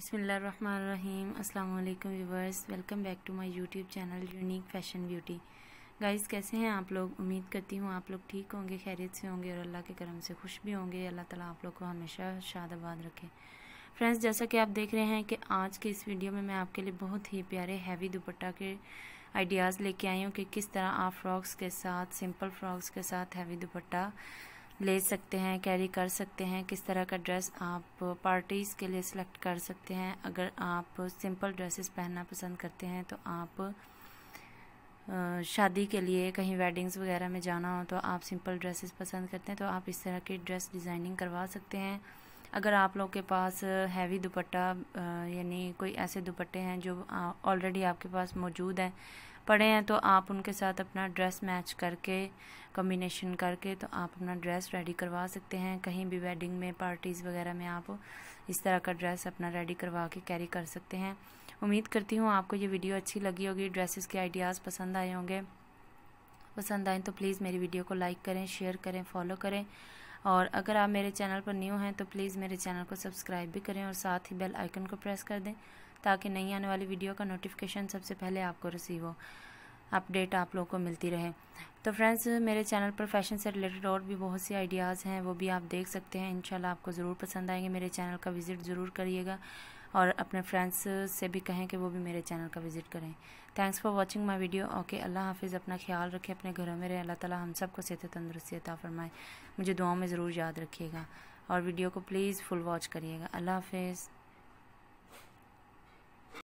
बसमीम् अल्लाम viewers welcome back to my YouTube channel unique fashion beauty guys कैसे हैं आप लोग उम्मीद करती हूँ आप लोग ठीक होंगे खैरियत से होंगे और अल्लाह के करम से खुश भी होंगे अल्लाह ताला आप लोग को हमेशा शादाबाद रखे फ्रेंड्स जैसा कि आप देख रहे हैं कि आज के इस वीडियो में मैं आपके लिए बहुत ही प्यारे हैवी दुपट्टा के आइडियाज़ लेके आई हूँ कि किस तरह आप फ्रॉक्स के साथ सिंपल फ्रॉक्स के साथ हैवी दुपट्टा ले सकते हैं कैरी कर सकते हैं किस तरह का ड्रेस आप पार्टीज़ के लिए सिलेक्ट कर सकते हैं अगर आप सिंपल ड्रेसेस पहनना पसंद करते हैं तो आप शादी के लिए कहीं वेडिंग्स वगैरह में जाना हो तो आप सिंपल ड्रेसेस पसंद करते हैं तो आप इस तरह की ड्रेस डिज़ाइनिंग करवा सकते हैं अगर आप लोग के पास हैवी दुपट्टा यानी कोई ऐसे दुपट्टे हैं जो ऑलरेडी आपके पास मौजूद हैं पड़े हैं तो आप उनके साथ अपना ड्रेस मैच करके कॉम्बिनेशन करके तो आप अपना ड्रेस रेडी करवा सकते हैं कहीं भी वेडिंग में पार्टीज़ वगैरह में आप इस तरह का ड्रेस अपना रेडी करवा के कैरी कर सकते हैं उम्मीद करती हूँ आपको ये वीडियो अच्छी लगी होगी ड्रेसेस के आइडियाज़ पसंद आए होंगे पसंद आए तो प्लीज़ मेरी वीडियो को लाइक करें शेयर करें फॉलो करें और अगर आप मेरे चैनल पर न्यू हैं तो प्लीज़ मेरे चैनल को सब्सक्राइब भी करें और साथ ही बेल आइकन को प्रेस कर दें ताकि नई आने वाली वीडियो का नोटिफिकेशन सबसे पहले आपको रिसीव हो अपडेट आप लोगों को मिलती रहे तो फ्रेंड्स मेरे चैनल पर फैशन से रिलेटेड और भी बहुत सी आइडियाज़ हैं वो भी आप देख सकते हैं इंशाल्लाह आपको ज़रूर पसंद आएंगे मेरे चैनल का विज़िट ज़रूर करिएगा और अपने फ्रेंड्स से भी कहें कि वो भी मेरे चैनल का विज़िट करें thanks for watching my video okay अल्लाह हाफिज़ अपना ख्याल रखें अपने घरों में रहें अल्लाह ताली हम सब को सेहत तंदुरुस्ती अता फरमाएँ मुझे दुआओं में ज़रूर याद रखिएगा और वीडियो को प्लीज़ फुल वॉच करिएगा अल्लाह हाफिज़